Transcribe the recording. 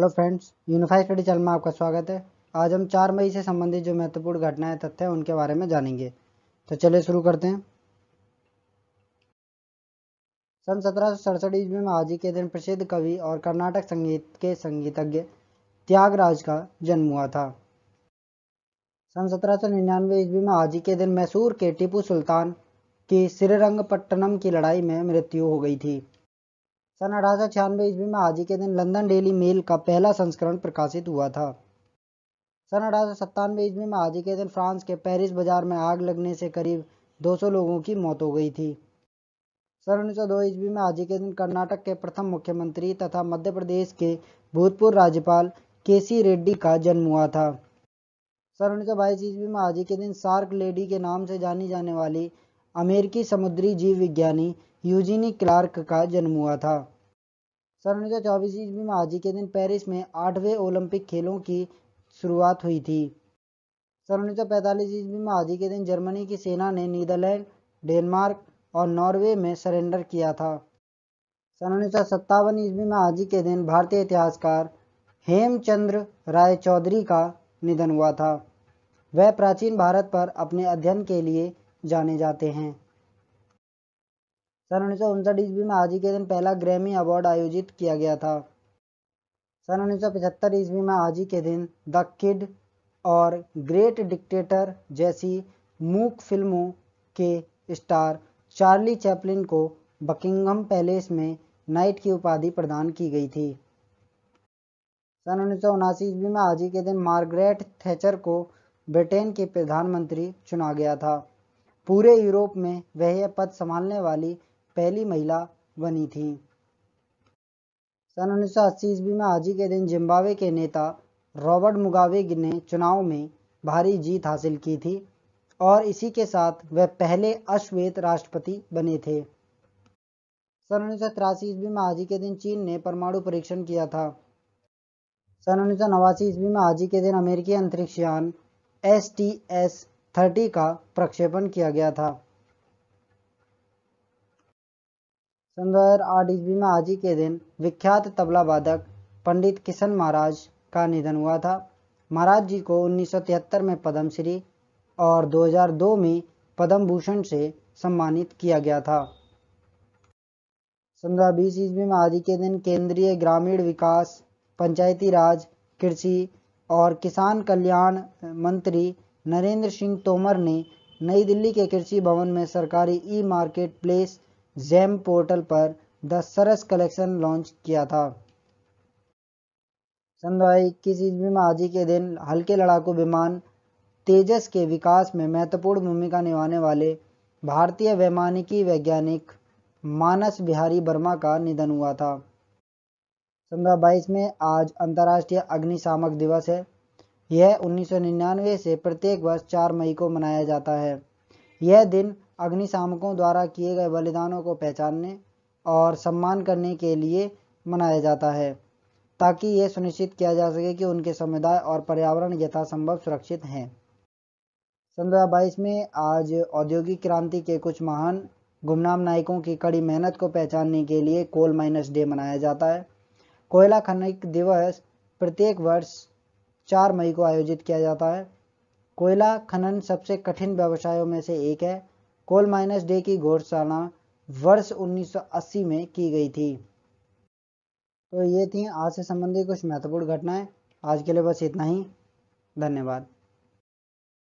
hello friends unified study channel में आपका स्वागत है आज हम चार मई से संबंधित जो महत्वपूर्ण घटनाएं तथ्य हैं उनके बारे में जानेंगे तो चलिए शुरू करते हैं सन सत्रह सौ सड़सठ ईस्वी में आज ही के दिन प्रसिद्ध कवि और कर्नाटक संगीत के संगीतज्ञ त्यागराज का जन्म हुआ था सन सत्रह सौ निन्यानवे ईस्वी में आज ही के दिन मैसूर के टीपू सुल्तान की श्रीरंगपट्टनम की लड़ाई में मृत्यु हो गई थी सन अठारह ईस्वी में आज ही के दिन लंदन डेली मेल का पहला संस्करण प्रकाशित हुआ था सन अठारह ईस्वी में आज ही के दिन फ्रांस के पेरिस बाजार में आग लगने से करीब 200 लोगों की मौत हो गई थी सन उन्नीस ईस्वी में आज ही के दिन कर्नाटक के प्रथम मुख्यमंत्री तथा मध्य प्रदेश के भूतपूर्व राज्यपाल के सी रेड्डी का जन्म हुआ था सन उन्नीस ईस्वी में आज ही के दिन सार्क लेडी के नाम से जानी जाने वाली अमेरिकी समुद्री जीव विज्ञानी यूजीनी क्लार्क का जन्म हुआ था सन उन्नीस सौ चौबीस ईस्वी में आज ही के दिन पेरिस में आठवें ओलंपिक खेलों की शुरुआत हुई थी सन उन्नीस सौ पैंतालीस ईस्वी में आज ही के दिन जर्मनी की सेना ने नीदरलैंड डेनमार्क और नॉर्वे में सरेंडर किया था सन उन्नीस सौ सत्तावन ईस्वी में आज ही के दिन भारतीय इतिहासकार हेमचंद्र राय चौधरी का निधन हुआ था वह प्राचीन भारत पर अपने अध्ययन के लिए जाने जाते हैं सन उन्नीस सौ ईस्वी में आज ही के दिन पहला ग्रैमी अवार्ड आयोजित किया गया था सन उन्नीस सौ ईस्वी में आज ही के दिन द किड और ग्रेट डिक्टेटर जैसी मूक फिल्मों के स्टार चार्ली चैपलिन को बकिंगम पैलेस में नाइट की उपाधि प्रदान की गई थी सन उन्नीस ईस्वी में आज ही के दिन मार्गरेट थैचर को ब्रिटेन के प्रधानमंत्री चुना गया था पूरे यूरोप में वह यह पद संभालने वाली पहली महिला बनी थी सन उन्नीस सौ अस्सी ईस्वी में आज ही के दिन जिम्बावे के नेता रॉबर्ट मुगावे ने चुनाव में भारी जीत हासिल की थी और इसी के साथ वह पहले अश्वेत राष्ट्रपति बने थे सन उन्नीस सौ तिरासी ईस्वी में आज ही के दिन चीन ने परमाणु परीक्षण किया था सन उन्नीस सौ नवासी ईस्वी में आज ही के दिन अमेरिकी अंतरिक्षयान एस टी एस थर्टी का प्रक्षेपण किया गया था सन दो हजार आठ ईस्वी में आज ही के दिन विख्यात तबला वादक पंडित किशन महाराज का निधन हुआ था महाराज जी को उन्नीस में पद्मश्री और 2002 में पद्म भूषण से सम्मानित किया गया था सन दो बीस ईस्वी में आज के दिन केंद्रीय ग्रामीण विकास पंचायती राज कृषि और किसान कल्याण मंत्री नरेंद्र सिंह तोमर ने नई दिल्ली के कृषि भवन में सरकारी e market place GeM portal पर द सरस कलेक्शन लॉन्च किया था सन दो इक्कीस ईस्वी में आज ही के दिन हल्के लड़ाकू विमान तेजस के विकास में महत्वपूर्ण भूमिका निभाने वाले भारतीय वैमानिकी वैज्ञानिक मानस बिहारी वर्मा का निधन हुआ था सन बाईस में आज अंतर्राष्ट्रीय अग्निशामक दिवस है यह 1999 से प्रत्येक वर्ष 4 मई को मनाया जाता है यह दिन अग्निशामकों द्वारा किए गए बलिदानों को पहचानने और सम्मान करने के लिए मनाया जाता है ताकि ये सुनिश्चित किया जा सके कि उनके समुदाय और पर्यावरण यथासंभव सुरक्षित हैं सन दो में आज औद्योगिक क्रांति के कुछ महान गुमनाम नायकों की कड़ी मेहनत को पहचानने के लिए कोल माइनस डे मनाया जाता है कोयला खनिक दिवस प्रत्येक वर्ष चार मई को आयोजित किया जाता है कोयला खनन सबसे कठिन व्यवसायों में से एक है कोल माइनस डे की घोषणा वर्ष 1980 में की गई थी तो ये थी आज से संबंधित कुछ महत्वपूर्ण घटनाएं आज के लिए बस इतना ही धन्यवाद